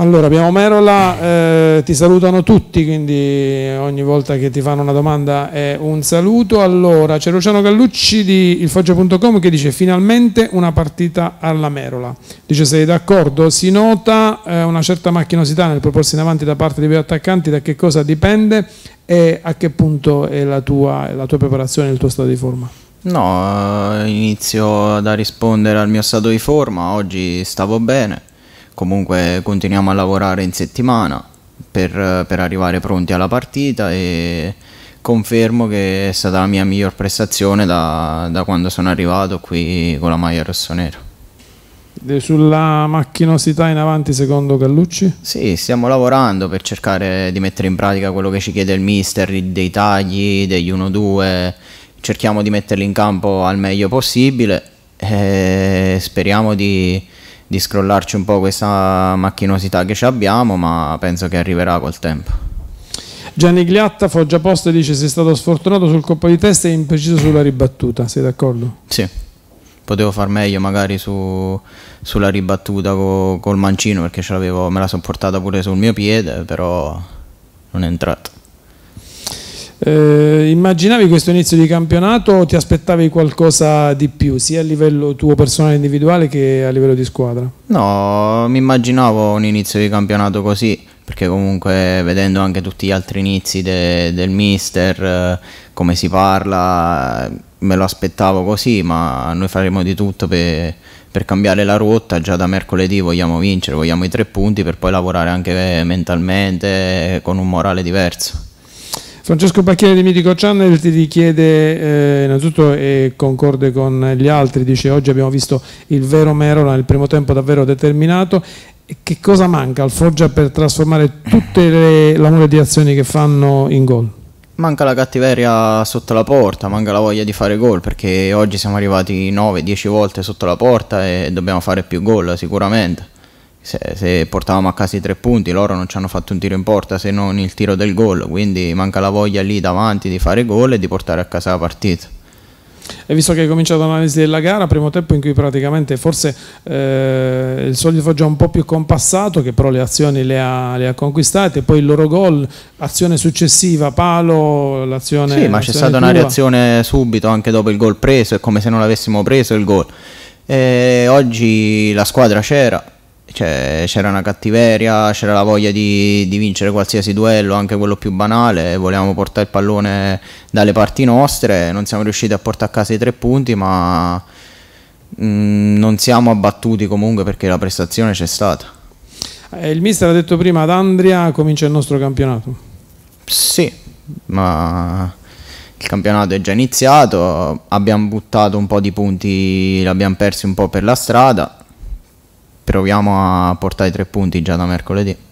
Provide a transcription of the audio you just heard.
Allora, abbiamo Merola, eh, ti salutano tutti, quindi eh, ogni volta che ti fanno una domanda è un saluto. Allora, c'è Luciano Gallucci di ilfoggio.com che dice finalmente una partita alla Merola. Dice sei d'accordo? Si nota eh, una certa macchinosità nel proporsi in avanti da parte dei più attaccanti, da che cosa dipende e a che punto è la tua, la tua preparazione, il tuo stato di forma? No, eh, inizio da rispondere al mio stato di forma, oggi stavo bene comunque continuiamo a lavorare in settimana per, per arrivare pronti alla partita e confermo che è stata la mia miglior prestazione da, da quando sono arrivato qui con la maglia rossonera. Sulla macchinosità in avanti secondo Gallucci? Sì, stiamo lavorando per cercare di mettere in pratica quello che ci chiede il mister, dei tagli, degli 1-2, cerchiamo di metterli in campo al meglio possibile e speriamo di, di scrollarci un po' questa macchinosità che abbiamo, ma penso che arriverà col tempo. Gianni Gliatta, Foggia Posta, dice sei stato sfortunato sul colpo di testa e impreciso sulla ribattuta, sei d'accordo? Sì, potevo far meglio magari su, sulla ribattuta co, col mancino perché me la sono portata pure sul mio piede, però non è entrata. Eh, immaginavi questo inizio di campionato o ti aspettavi qualcosa di più, sia a livello tuo personale individuale che a livello di squadra? No, mi immaginavo un inizio di campionato così, perché comunque vedendo anche tutti gli altri inizi de del mister, eh, come si parla, eh, me lo aspettavo così, ma noi faremo di tutto per, per cambiare la rotta, già da mercoledì vogliamo vincere, vogliamo i tre punti per poi lavorare anche eh, mentalmente con un morale diverso. Francesco Bacchiere di Mitico Channel ti richiede eh, innanzitutto e concorde con gli altri, dice oggi abbiamo visto il vero Merola nel primo tempo davvero determinato che cosa manca al Foggia per trasformare tutte le, di azioni che fanno in gol? Manca la cattiveria sotto la porta, manca la voglia di fare gol perché oggi siamo arrivati 9-10 volte sotto la porta e dobbiamo fare più gol sicuramente se, se, portavamo a casa i tre punti, loro non ci hanno fatto un tiro in porta se non il tiro del gol, quindi manca la voglia lì davanti di fare gol e di portare a casa la partita. E visto che hai cominciato l'analisi della gara, primo tempo in cui praticamente forse eh, il Soldi Foggia un po' più compassato, che però le azioni le ha, le ha conquistate, poi il loro gol, azione successiva, palo, l'azione... Sì, ma c'è stata una reazione subito anche dopo il gol preso, è come se non l'avessimo preso il gol. E eh, oggi la squadra c'era, cioè, c'era una cattiveria, c'era la voglia di, di, vincere qualsiasi duello, anche quello più banale, volevamo portare il pallone dalle parti nostre, non siamo riusciti a portare a casa i tre punti, ma mh, mm, non siamo abbattuti comunque perché la prestazione c'è stata. Eh, il mister ha detto prima ad Andria comincia il nostro campionato. Sì, ma il campionato è già iniziato, abbiamo buttato un po' di punti, l'abbiamo persi un po' per la strada proviamo a portare tre punti già da mercoledì.